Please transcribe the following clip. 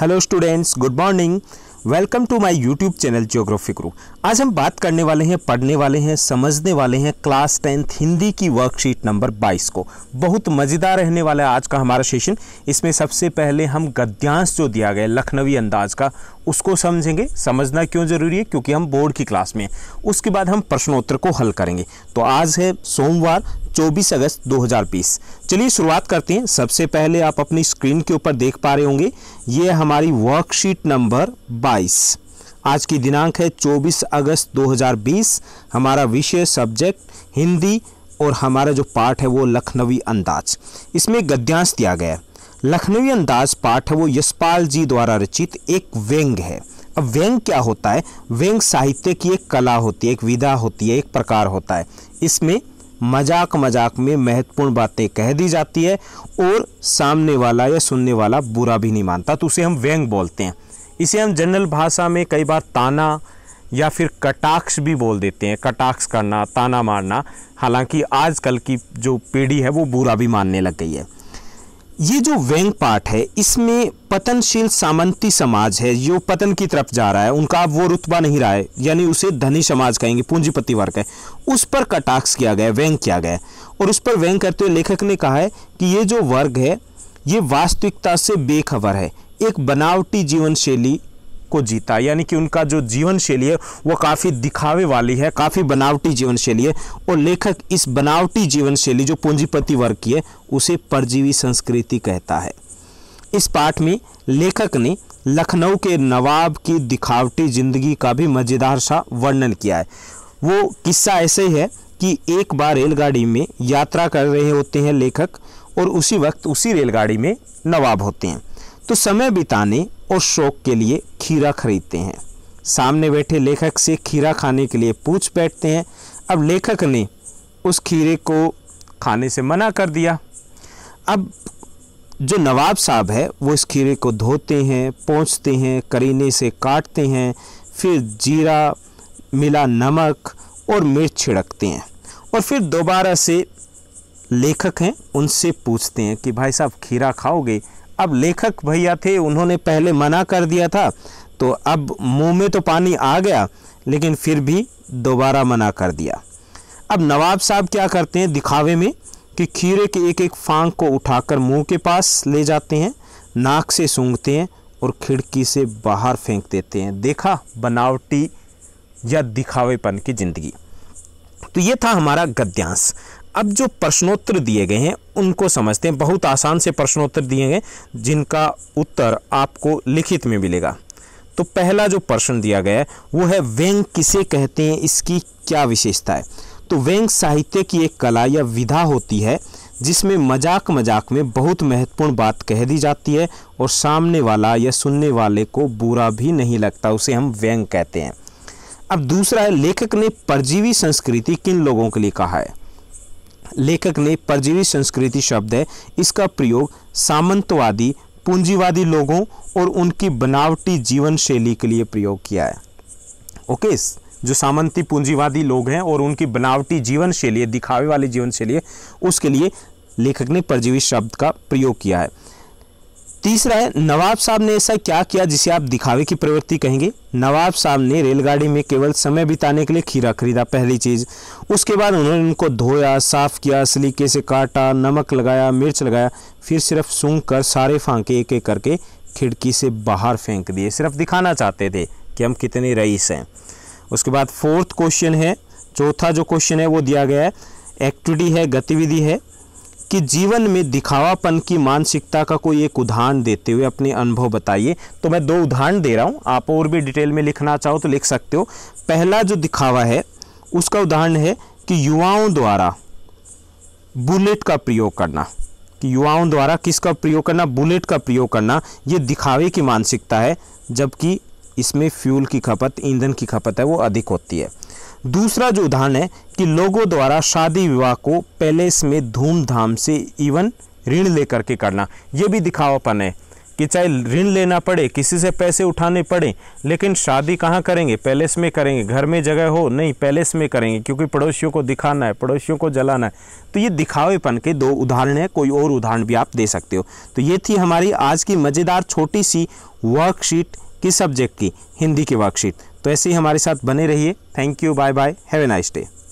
hello students good morning welcome to my YouTube channel geography group आज हम बात करने वाले हैं पढ़ने वाले हैं समझने वाले हैं क्लास टेंथ हिंदी की वर्कशीट नंबर 22 को बहुत मज़ेदार रहने वाला है आज का हमारा सेशन इसमें सबसे पहले हम गद्यांश जो दिया गया लखनवी अंदाज का उसको समझेंगे समझना क्यों ज़रूरी है क्योंकि हम बोर्ड की क्लास में हैं उसके बाद हम प्रश्नोत्तर को हल करेंगे तो आज है सोमवार 24 अगस्त 2020 चलिए शुरुआत करते हैं सबसे पहले आप अपनी स्क्रीन के ऊपर देख पा रहे होंगे ये हमारी वर्कशीट नंबर 22 आज की दिनांक है 24 अगस्त 2020 हमारा विषय सब्जेक्ट हिंदी और हमारा जो पाठ है वो लखनवी अंदाज इसमें गद्यांश दिया गया है लखनवी अंदाज पाठ है वो यशपाल जी द्वारा रचित एक व्यंग है अब व्यंग क्या होता है व्यंग साहित्य की एक कला होती है एक विधा होती है एक प्रकार होता है इसमें मजाक मजाक में महत्वपूर्ण बातें कह दी जाती है और सामने वाला या सुनने वाला बुरा भी नहीं मानता तो उसे हम व्यंग बोलते हैं इसे हम जनरल भाषा में कई बार ताना या फिर कटाक्ष भी बोल देते हैं कटाक्ष करना ताना मारना हालांकि आजकल की जो पीढ़ी है वो बुरा भी मानने लग गई है ये जो व्यंग पाठ है इसमें पतनशील सामंती समाज है जो पतन की तरफ जा रहा है उनका वो रुतबा नहीं रहा है यानी उसे धनी समाज कहेंगे पूंजीपति वर्ग है उस पर कटाक्ष किया गया व्यंग किया गया और उस पर व्यंग करते हुए लेखक ने कहा है कि ये जो वर्ग है ये वास्तविकता से बेखबर है एक बनावटी जीवन शैली को जीता यानी कि उनका जो जीवन शैली है वो काफ़ी दिखावे वाली है काफ़ी बनावटी जीवन शैली है और लेखक इस बनावटी जीवन शैली जो पूंजीपति वर्ग की है उसे परजीवी संस्कृति कहता है इस पाठ में लेखक ने लखनऊ के नवाब की दिखावटी जिंदगी का भी मज़ेदार सा वर्णन किया है वो किस्सा ऐसे ही है कि एक बार रेलगाड़ी में यात्रा कर रहे होते हैं लेखक और उसी वक्त उसी रेलगाड़ी में नवाब होते हैं तो समय बिताने और शौक के लिए खीरा खरीदते हैं सामने बैठे लेखक से खीरा खाने के लिए पूछ बैठते हैं अब लेखक ने उस खीरे को खाने से मना कर दिया अब जो नवाब साहब है वो इस खीरे को धोते हैं पोंछते हैं करीने से काटते हैं फिर जीरा मिला नमक और मिर्च छिड़कते हैं और फिर दोबारा से लेखक हैं उनसे पूछते हैं कि भाई साहब खीरा खाओगे अब लेखक भैया थे उन्होंने पहले मना कर दिया था तो अब मुंह में तो पानी आ गया लेकिन फिर भी दोबारा मना कर दिया अब नवाब साहब क्या करते हैं दिखावे में कि खीरे के एक एक फांक को उठाकर मुंह के पास ले जाते हैं नाक से सूंघते हैं और खिड़की से बाहर फेंक देते हैं देखा बनावटी या दिखावेपन की ज़िंदगी तो ये था हमारा गद्यांश अब जो प्रश्नोत्तर दिए गए हैं उनको समझते हैं बहुत आसान से प्रश्नोत्तर दिए गए जिनका उत्तर आपको लिखित में मिलेगा तो पहला जो प्रश्न दिया गया है वो है व्यंग किसे कहते हैं इसकी क्या विशेषता है तो व्यंग साहित्य की एक कला या विधा होती है जिसमें मजाक मजाक में बहुत महत्वपूर्ण बात कह दी जाती है और सामने वाला या सुनने वाले को बुरा भी नहीं लगता उसे हम व्यंग कहते हैं अब दूसरा है लेखक ने परजीवी संस्कृति किन लोगों के लिए कहा है लेखक ने परजीवी संस्कृति शब्द है इसका प्रयोग सामंतवादी पूंजीवादी लोगों और उनकी बनावटी जीवन शैली के लिए प्रयोग किया है ओके जो सामंती पूंजीवादी लोग हैं और उनकी बनावटी जीवन शैली दिखावे वाली जीवन शैली है उसके लिए लेखक ने परजीवी शब्द का प्रयोग किया है तीसरा है नवाब साहब ने ऐसा क्या किया जिसे आप दिखावे की प्रवृत्ति कहेंगे नवाब साहब ने रेलगाड़ी में केवल समय बिताने के लिए खीरा खरीदा पहली चीज़ उसके बाद उन्होंने उनको धोया साफ किया सलीके से काटा नमक लगाया मिर्च लगाया फिर सिर्फ सूंघ कर सारे फांके एक एक करके खिड़की से बाहर फेंक दिए सिर्फ दिखाना चाहते थे कि हम कितने रईस हैं उसके बाद फोर्थ क्वेश्चन है चौथा जो क्वेश्चन है वो दिया गया है एक्टिविटी है गतिविधि है कि जीवन में दिखावापन की मानसिकता का कोई एक उदाहरण देते हुए अपने अनुभव बताइए तो मैं दो उदाहरण दे रहा हूँ आप और भी डिटेल में लिखना चाहो तो लिख सकते हो पहला जो दिखावा है उसका उदाहरण है कि युवाओं द्वारा बुलेट का प्रयोग करना कि युवाओं द्वारा किसका प्रयोग करना बुलेट का प्रयोग करना ये दिखावे की मानसिकता है जबकि इसमें फ्यूल की खपत ईंधन की खपत है वो अधिक होती है दूसरा जो उदाहरण है कि लोगों द्वारा शादी विवाह को पैलेस में धूमधाम से इवन ऋण लेकर के करना ये भी दिखावापन है कि चाहे ऋण लेना पड़े किसी से पैसे उठाने पड़े लेकिन शादी कहाँ करेंगे पैलेस में करेंगे घर में जगह हो नहीं पैलेस में करेंगे क्योंकि पड़ोसियों को दिखाना है पड़ोसियों को जलाना है तो ये दिखावेपन के दो उदाहरण हैं कोई और उदाहरण भी आप दे सकते हो तो ये थी हमारी आज की मज़ेदार छोटी सी वर्कशीट किस सब्जेक्ट की हिंदी की वर्कशीट तो ऐसे ही हमारे साथ बने रहिए thank you bye bye have a nice day